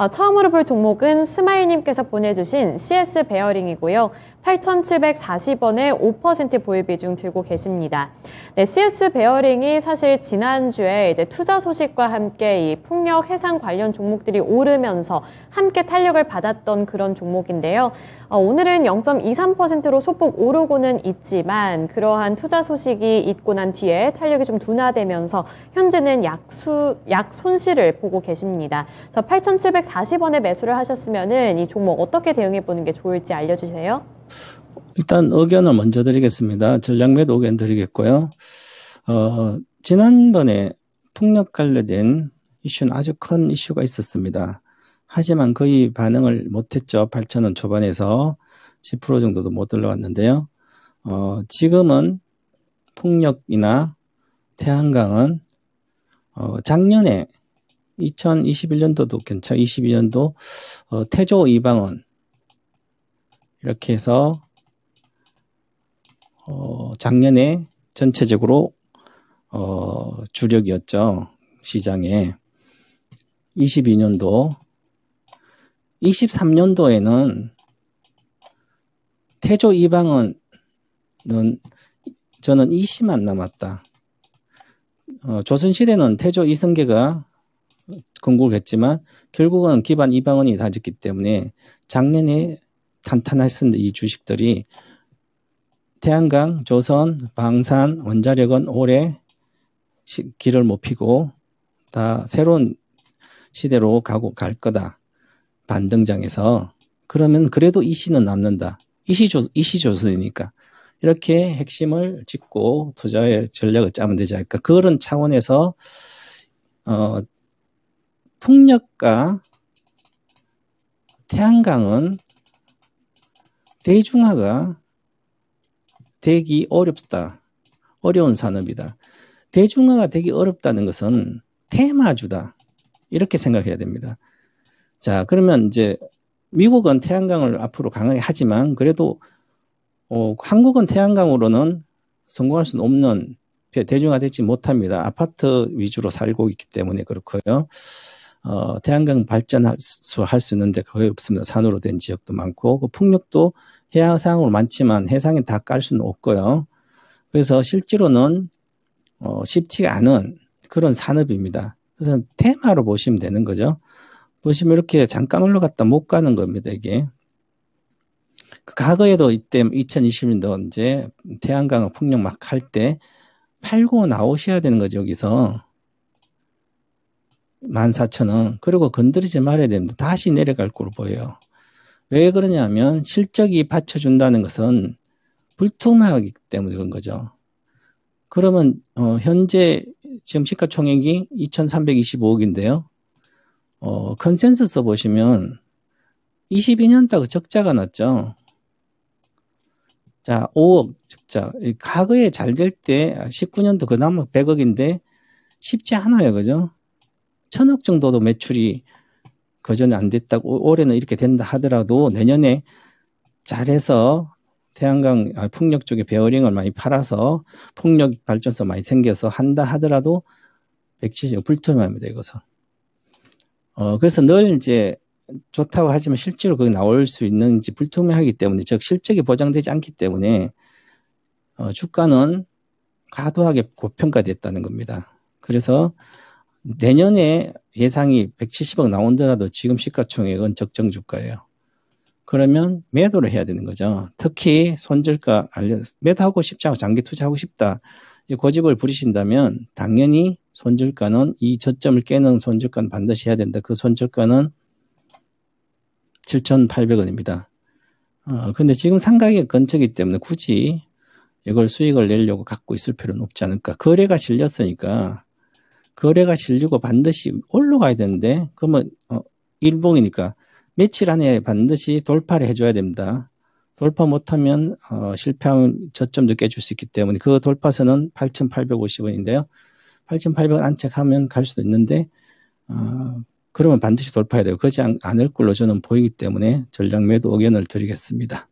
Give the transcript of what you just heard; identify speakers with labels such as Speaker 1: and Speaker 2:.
Speaker 1: 어, 처음으로 볼 종목은 스마일님께서 보내주신 CS 베어링이고요. 8,740원에 5% 보유 비중 들고 계십니다. 네, CS 베어링이 사실 지난주에 이제 투자 소식과 함께 이 풍력 해상 관련 종목들이 오르면서 함께 탄력을 받았던 그런 종목인데요. 어, 오늘은 0.23%로 소폭 오르고는 있지만 그러한 투자 소식이 있고 난 뒤에 탄력이 좀 둔화되면서 현재는 약수, 약 손실을 보고 계십니다. 그래서 8,740 4 0원에 매수를 하셨으면 이 종목 어떻게 대응해 보는 게 좋을지 알려주세요.
Speaker 2: 일단 의견을 먼저 드리겠습니다. 전략매도 의견 드리겠고요. 어, 지난번에 폭력 관련된 이슈는 아주 큰 이슈가 있었습니다. 하지만 거의 반응을 못했죠. 8천원 초반에서 10% 정도도 못 올라왔는데요. 어, 지금은 폭력이나 태양강은 어, 작년에 2021년도도 괜찮, 아 22년도 어, 태조 이방원 이렇게 해서 어, 작년에 전체적으로 어, 주력이었죠 시장에 22년도 23년도에는 태조 이방원은 저는 이씨만 남았다. 어, 조선시대는 태조 이성계가 궁고를 했지만 결국은 기반 이방원이 다졌기 때문에 작년에 탄탄했었이 주식들이 태양광 조선, 방산, 원자력은 올해 시, 길을 못 피고 다 새로운 시대로 가고 갈 거다. 반등장에서 그러면 그래도 이 시는 남는다. 이시조 이시조선이니까 이렇게 핵심을 짚고 투자의 전략을 짜면 되지 않을까. 그런 차원에서 어, 풍력과 태양광은 대중화가 되기 어렵다. 어려운 산업이다. 대중화가 되기 어렵다는 것은 테마주다. 이렇게 생각해야 됩니다. 자, 그러면 이제 미국은 태양광을 앞으로 강하게 하지만 그래도 어, 한국은 태양광으로는 성공할 수는 없는 대중화되지 못합니다. 아파트 위주로 살고 있기 때문에 그렇고요. 어, 태양광 발전할 수, 할수 있는데 거의 없습니다. 산으로 된 지역도 많고, 그 풍력도 해상으로 많지만 해상에 다 깔 수는 없고요. 그래서 실제로는 어, 쉽지 않은 그런 산업입니다. 그래서 테마로 보시면 되는 거죠. 보시면 이렇게 잠깐 올라갔다 못 가는 겁니다, 이게. 그 과거에도 이때 2020년도 이제 태양광 풍력 막 할 때 팔고 나오셔야 되는 거죠, 여기서. 14,000원. 그리고 건드리지 말아야 됩니다. 다시 내려갈 걸로 보여요. 왜 그러냐면 실적이 받쳐준다는 것은 불투명하기 때문에 그런 거죠. 그러면 어, 현재 지금 시가총액이 2,325억인데요. 어, 컨센서스 보시면 2 2년따가 적자가 났죠. 자, 5억 적자. 과거에 잘 될 때 19년도 그나마 100억인데 쉽지 않아요. 그죠? 천억 정도도 매출이 그 전에 안 됐다고 올해는 이렇게 된다 하더라도 내년에 잘해서 태양광 아, 풍력 쪽에 베어링을 많이 팔아서 풍력 발전소 많이 생겨서 한다 하더라도 170 불투명합니다 이것은. 어 그래서 늘 이제 좋다고 하지만 실제로 그게 나올 수 있는지 불투명하기 때문에 즉 실적이 보장되지 않기 때문에 어, 주가는 과도하게 고평가됐다는 겁니다. 그래서 내년에 예상이 170억 나온더라도 지금 시가총액은 적정 주가예요. 그러면 매도를 해야 되는 거죠. 특히 손절가 알려 매도하고 싶지 않고 장기 투자하고 싶다. 이 고집을 부리신다면 당연히 손절가는 이 저점을 깨는 손절가는 반드시 해야 된다. 그 손절가는 7,800원입니다. 어, 근데 지금 상가격 근처이기 때문에 굳이 이걸 수익을 내려고 갖고 있을 필요는 없지 않을까. 거래가 실렸으니까 거래가 실리고 반드시 올라가야 되는데 그러면 어, 일봉이니까 며칠 안에 반드시 돌파를 해줘야 됩니다. 돌파 못하면 어, 실패하면 저점도 깨줄 수 있기 때문에 그 돌파선은 8,850원인데요. 8,800원 안착하면 갈 수도 있는데 어, 그러면 반드시 돌파해야 돼요. 그러지 않을 걸로 저는 보이기 때문에 전략 매도 의견을 드리겠습니다.